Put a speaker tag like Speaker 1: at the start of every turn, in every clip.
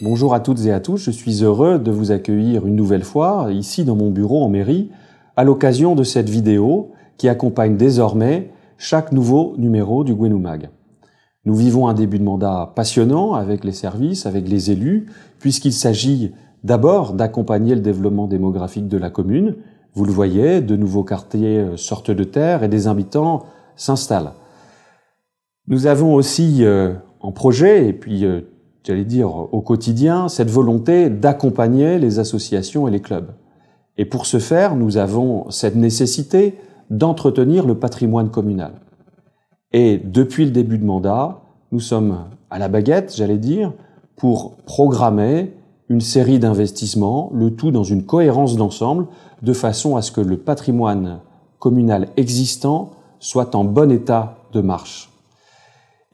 Speaker 1: Bonjour à toutes et à tous, je suis heureux de vous accueillir une nouvelle fois ici dans mon bureau en mairie à l'occasion de cette vidéo qui accompagne désormais chaque nouveau numéro du Gwenumag. Nous vivons un début de mandat passionnant avec les services, avec les élus, puisqu'il s'agit d'abord d'accompagner le développement démographique de la commune. Vous le voyez, de nouveaux quartiers sortent de terre et des habitants s'installent. Nous avons aussi euh, en projet, et puis euh, j'allais dire, au quotidien, cette volonté d'accompagner les associations et les clubs. Et pour ce faire, nous avons cette nécessité d'entretenir le patrimoine communal. Et depuis le début de mandat, nous sommes à la baguette, j'allais dire, pour programmer une série d'investissements, le tout dans une cohérence d'ensemble, de façon à ce que le patrimoine communal existant soit en bon état de marche.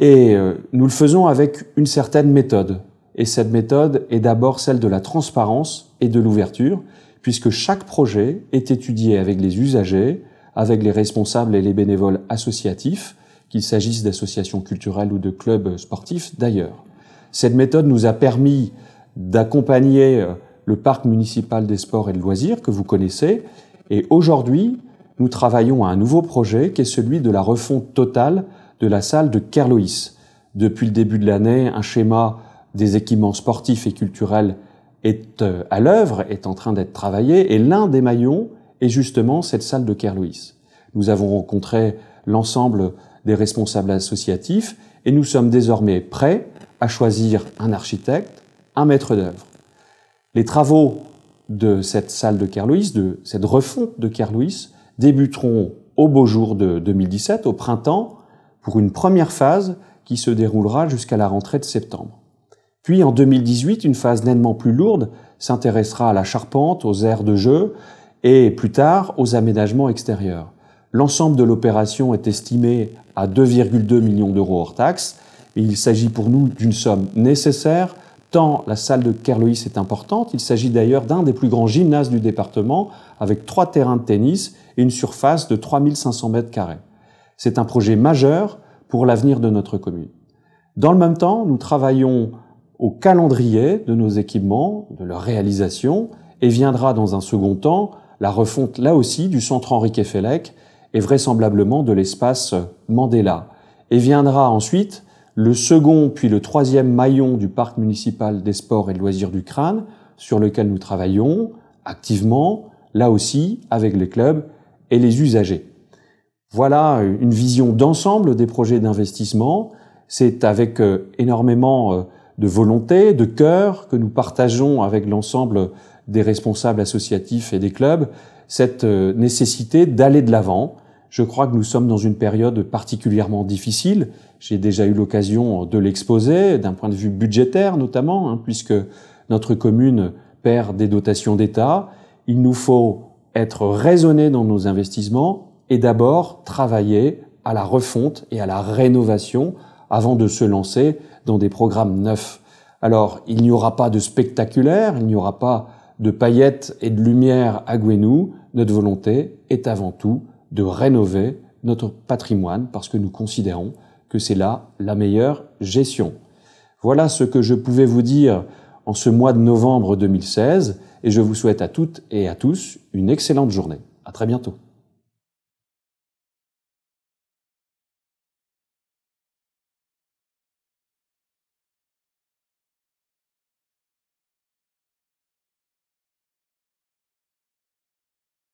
Speaker 1: Et euh, nous le faisons avec une certaine méthode. Et cette méthode est d'abord celle de la transparence et de l'ouverture, puisque chaque projet est étudié avec les usagers, avec les responsables et les bénévoles associatifs, qu'il s'agisse d'associations culturelles ou de clubs sportifs d'ailleurs. Cette méthode nous a permis d'accompagner euh, le parc municipal des sports et de loisirs que vous connaissez, et aujourd'hui, nous travaillons à un nouveau projet qui est celui de la refonte totale de la salle de Kerloïs. Depuis le début de l'année, un schéma des équipements sportifs et culturels est euh, à l'œuvre, est en train d'être travaillé, et l'un des maillons est justement cette salle de Kerloïs. Nous avons rencontré l'ensemble des responsables associatifs et nous sommes désormais prêts à choisir un architecte, un maître d'œuvre. Les travaux de cette salle de Kerlouis, de cette refonte de Kerlouis, débuteront au beau jour de 2017, au printemps, pour une première phase qui se déroulera jusqu'à la rentrée de septembre. Puis en 2018, une phase nettement plus lourde s'intéressera à la charpente, aux aires de jeu et plus tard aux aménagements extérieurs. L'ensemble de l'opération est estimé à 2,2 millions d'euros hors taxes il s'agit pour nous d'une somme nécessaire tant la salle de Kerloïs est importante, il s'agit d'ailleurs d'un des plus grands gymnases du département avec trois terrains de tennis et une surface de 3500 m carrés. C'est un projet majeur pour l'avenir de notre commune. Dans le même temps, nous travaillons au calendrier de nos équipements, de leur réalisation, et viendra dans un second temps la refonte là aussi du centre Henri Kefelec et vraisemblablement de l'espace Mandela. Et viendra ensuite le second puis le troisième maillon du parc municipal des sports et de loisirs du crâne sur lequel nous travaillons activement, là aussi avec les clubs et les usagers. Voilà une vision d'ensemble des projets d'investissement. C'est avec euh, énormément euh, de volonté, de cœur que nous partageons avec l'ensemble des responsables associatifs et des clubs cette euh, nécessité d'aller de l'avant. Je crois que nous sommes dans une période particulièrement difficile. J'ai déjà eu l'occasion de l'exposer d'un point de vue budgétaire notamment, hein, puisque notre commune perd des dotations d'État. Il nous faut être raisonnés dans nos investissements et d'abord travailler à la refonte et à la rénovation avant de se lancer dans des programmes neufs. Alors, il n'y aura pas de spectaculaire, il n'y aura pas de paillettes et de lumière à Gwenou. Notre volonté est avant tout de rénover notre patrimoine parce que nous considérons que c'est là la meilleure gestion. Voilà ce que je pouvais vous dire en ce mois de novembre 2016 et je vous souhaite à toutes et à tous une excellente journée. À très bientôt.